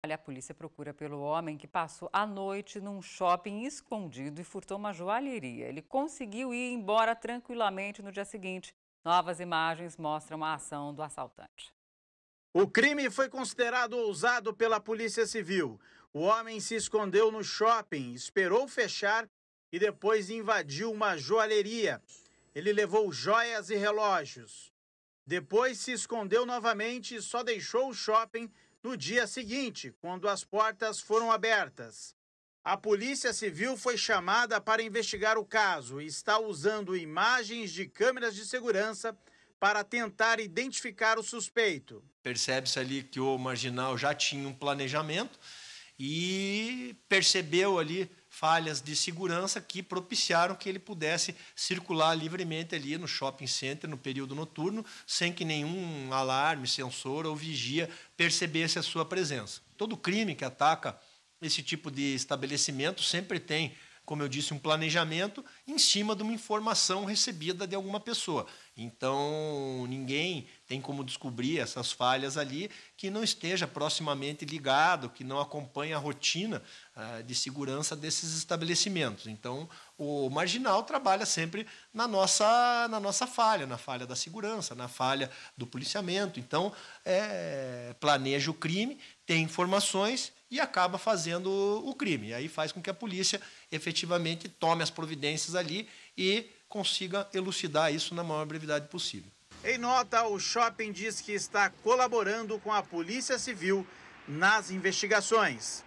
A polícia procura pelo homem que passou a noite num shopping escondido e furtou uma joalheria. Ele conseguiu ir embora tranquilamente no dia seguinte. Novas imagens mostram a ação do assaltante. O crime foi considerado ousado pela Polícia Civil. O homem se escondeu no shopping, esperou fechar e depois invadiu uma joalheria. Ele levou joias e relógios. Depois se escondeu novamente e só deixou o shopping no dia seguinte, quando as portas foram abertas, a Polícia Civil foi chamada para investigar o caso e está usando imagens de câmeras de segurança para tentar identificar o suspeito. Percebe-se ali que o marginal já tinha um planejamento e percebeu ali falhas de segurança que propiciaram que ele pudesse circular livremente ali no shopping center no período noturno, sem que nenhum alarme, sensor ou vigia percebesse a sua presença. Todo crime que ataca esse tipo de estabelecimento sempre tem, como eu disse, um planejamento em cima de uma informação recebida de alguma pessoa. Então, ninguém tem como descobrir essas falhas ali que não esteja proximamente ligado, que não acompanhe a rotina ah, de segurança desses estabelecimentos. Então, o marginal trabalha sempre na nossa, na nossa falha, na falha da segurança, na falha do policiamento. Então, é, planeja o crime, tem informações e acaba fazendo o crime. E aí faz com que a polícia efetivamente tome as providências ali e consiga elucidar isso na maior brevidade possível. Em nota, o shopping diz que está colaborando com a Polícia Civil nas investigações.